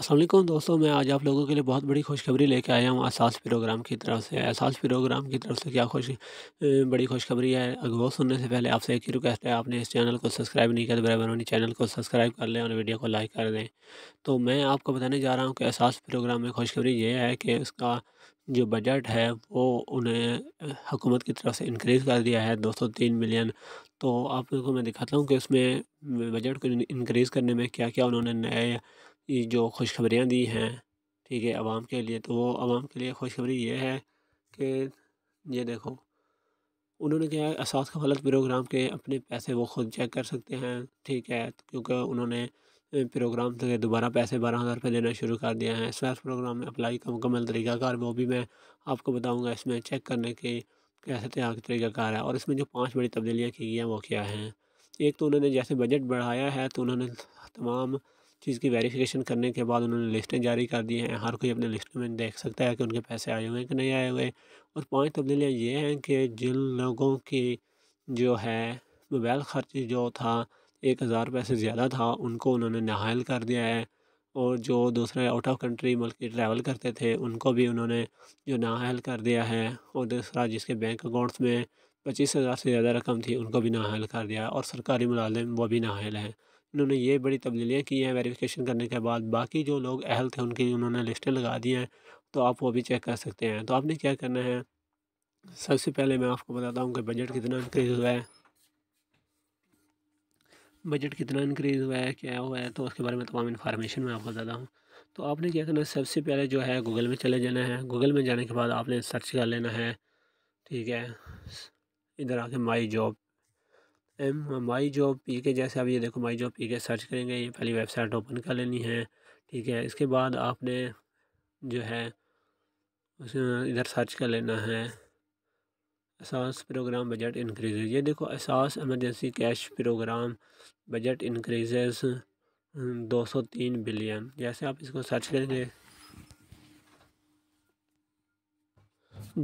असलम दोस्तों मैं आज आप लोगों के लिए बहुत बड़ी खुशखबरी लेके आया हूँ एहसास प्रोग्राम की तरफ से एहसास प्रोग्राम की तरफ से क्या खुश बड़ी खुशखबरी है अगर वो सुनने से पहले आपसे एक ही रिक्वेस्ट है आपने इस चैनल को सब्सक्राइब नहीं किया तो बराबर उन्हें चैनल को सब्सक्राइब कर लें और वीडियो को लाइक कर दें तो मैं आपको बताने जा रहा हूँ कि एहसास प्रोग्राम में खुशखबरी ये है कि उसका जो बजट है वो उन्हें हुकूमत की तरफ से इनक्रीज़ कर दिया है दो सौ तीन मिलियन तो आप लोगों को मैं दिखाता हूँ कि उसमें बजट को इनक्रीज़ करने में क्या क्या उन्होंने नए जो खुशखबरियाँ दी हैं ठीक है आवाम के लिए तो वो आवाम के लिए खुशखबरी ये है कि ये देखो उन्होंने क्या है असास कफालत प्रोग्राम के अपने पैसे वो खुद चेक कर सकते हैं ठीक है क्योंकि उन्होंने प्रोग्राम से दोबारा पैसे बारह हज़ार रुपये देना शुरू कर दिया है स्वेस प्रोग्राम में अप्लाई का मुकम्मल तरीकाकार वो भी मैं आपको बताऊँगा इसमें चेक करने के कैसे तरीकाकार है और इसमें जो पाँच बड़ी तब्दीलियाँ की गई हैं वो क्या हैं एक तो उन्होंने जैसे बजट बढ़ाया है तो उन्होंने तमाम चीज़ की वेरिफिकेशन करने के बाद उन्होंने लिस्टें जारी कर दी हैं हर कोई अपने लिस्ट में देख सकता है कि उनके पैसे आए हुए हैं कि नहीं आए हुए और पांच तब्दीलियाँ तो ये हैं कि जिन लोगों की जो है मोबाइल खर्च जो था एक हज़ार रुपये से ज़्यादा था उनको उन्होंने नहायल कर दिया है और जो दूसरे आउट ऑफ कंट्री मुल्क ट्रैवल करते थे उनको भी उन्होंने जो नाहल कर दिया है और दूसरा जिसके बैंक अकाउंट्स में पच्चीस हज़ार से ज़्यादा रकम थी उनको भी नाहल कर दिया है और सरकारी मुलाजिम वो भी नाहल हैं उन्होंने ये बड़ी तब्दीलियाँ की हैं वेरिफिकेशन करने के बाद बाकी जो लोग अहल थे उनकी उन्होंने लिस्टें लगा दी हैं तो आप वो भी चेक कर सकते हैं तो आपने क्या करना है सबसे पहले मैं आपको बताता हूँ कि बजट कितना इंक्रीज़ हुआ है बजट कितना इंक्रीज़ हुआ है क्या हुआ है तो उसके बारे में तमाम इन्फॉर्मेशन मैं आपको बताता हूँ तो आपने क्या करना है सबसे पहले जो है गूगल में चले जाना है गूगल में जाने के बाद आपने सर्च कर लेना है ठीक है इधर आके my job M my job P K जैसे आप ये देखो my job P K search करेंगे ये पहली वेबसाइट ओपन कर लेनी है ठीक है इसके बाद आपने जो है उसमें इधर सर्च कर लेना है एहसास प्रोग्राम बजट इंक्रीज़ेज ये देखो Ehsaas emergency cash program budget increases 203 billion जैसे आप इसको सर्च करेंगे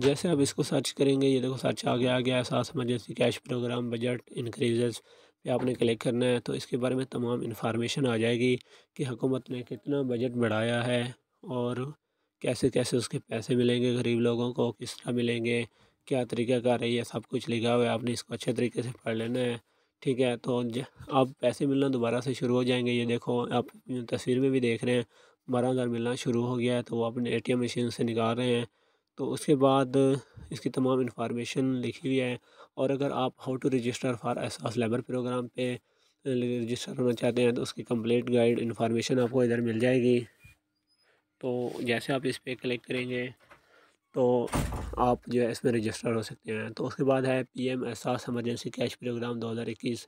जैसे आप इसको सर्च करेंगे ये देखो सर्च आ गया आ गया Ehsaas emergency cash program budget increases पे आपने क्लिक करना है तो इसके बारे में तमाम इन्फॉर्मेशन आ जाएगी कि हुकूमत ने कितना बजट बढ़ाया है और कैसे कैसे उसके पैसे मिलेंगे गरीब लोगों को किस तरह मिलेंगे क्या तरीका रही है सब कुछ लिखा हुआ है आपने इसको अच्छे तरीके से पढ़ लेना है ठीक है तो आप पैसे मिलना दोबारा से शुरू हो जाएंगे ये देखो आप तस्वीर में भी देख रहे हैं बारह हज़ार मिलना शुरू हो गया है तो वो अपने एटीएम मशीन से निकाल रहे हैं तो उसके बाद इसकी तमाम इन्फॉर्मेशन लिखी हुई है और अगर आप how to register for Ehsaas labour program पे रजिस्टर होना चाहते हैं तो उसकी कंप्लीट गाइड इन्फॉर्मेशन आपको इधर मिल जाएगी तो जैसे आप इस पर क्लिक करेंगे तो आप जो है इसमें रजिस्टर हो सकते हैं तो उसके बाद है P M Ehsaas emergency cash program इक्कीस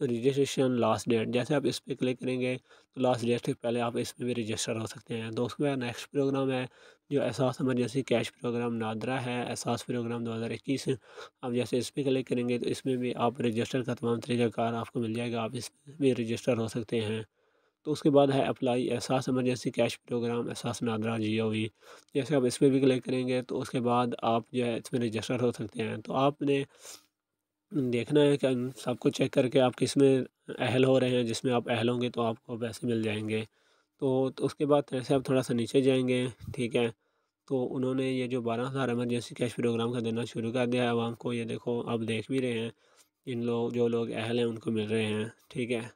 तो रजिस्ट्रेशन लास्ट डेट जैसे आप इस पर क्लिक करेंगे तो लास्ट डेट से पहले आप इसमें भी रजिस्टर हो सकते हैं तो उसके बाद नेक्स्ट प्रोग्राम है जो एहसास एमरजेंसी कैश प्रोग्राम नादरा है एहसास प्रोग्राम दो हज़ार इक्कीस आप जैसे इस पर क्लिक करेंगे तो इसमें भी आप रजिस्टर का तमाम तरीक़ाकार आपको मिल जाएगा आप इसमें भी रजिस्टर हो सकते हैं तो उसके बाद है अप्लाई एहसास एमरजेंसी कैश प्रोग्राम एहसास नादरा जी ओ वी जैसे आप इस पर भी क्लिक करेंगे तो उसके बाद आप जो है इसमें रजिस्टर हो सकते हैं तो आपने देखना है कि सबको चेक करके आप किस में अहल हो रहे हैं जिसमें आप अहल होंगे तो आपको पैसे मिल जाएंगे तो, तो उसके बाद ऐसे आप थोड़ा सा नीचे जाएंगे ठीक है तो उन्होंने ये जो बारह हज़ार एमरजेंसी कैश प्रोग्राम का देना शुरू कर दिया है आवाम को ये देखो आप देख भी रहे हैं इन लोग जो लोग अहल हैं उनको मिल रहे हैं ठीक है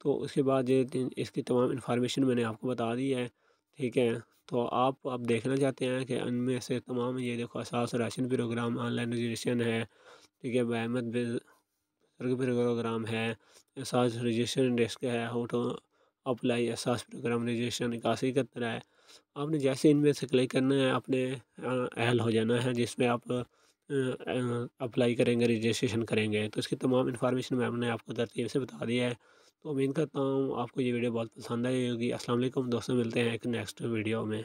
तो उसके बाद ये इसकी तमाम इन्फॉर्मेशन मैंने आपको बता दी है ठीक है तो आप अब देखना चाहते हैं कि इनमें से तमाम ये देखो Ehsaas Rashan program online registration है ठीक है बहमत प्रोग्राम है एहसास रजिस्ट्रेशन डेस्क है how to apply Ehsaas program registration निकासी का तरह है आपने जैसे इनमें से क्लिक करना है आपने अहल हो जाना है जिसमें आप अप्लाई करेंगे रजिस्ट्रेशन करेंगे तो इसकी तमाम इन्फॉर्मेशन मैम ने आपको तरतीब से बता दिया है तो उम्मीद करता हूँ आपको ये वीडियो बहुत पसंद आई होगी अस्सलाम वालेकुम दोस्तों मिलते हैं एक नेक्स्ट वीडियो में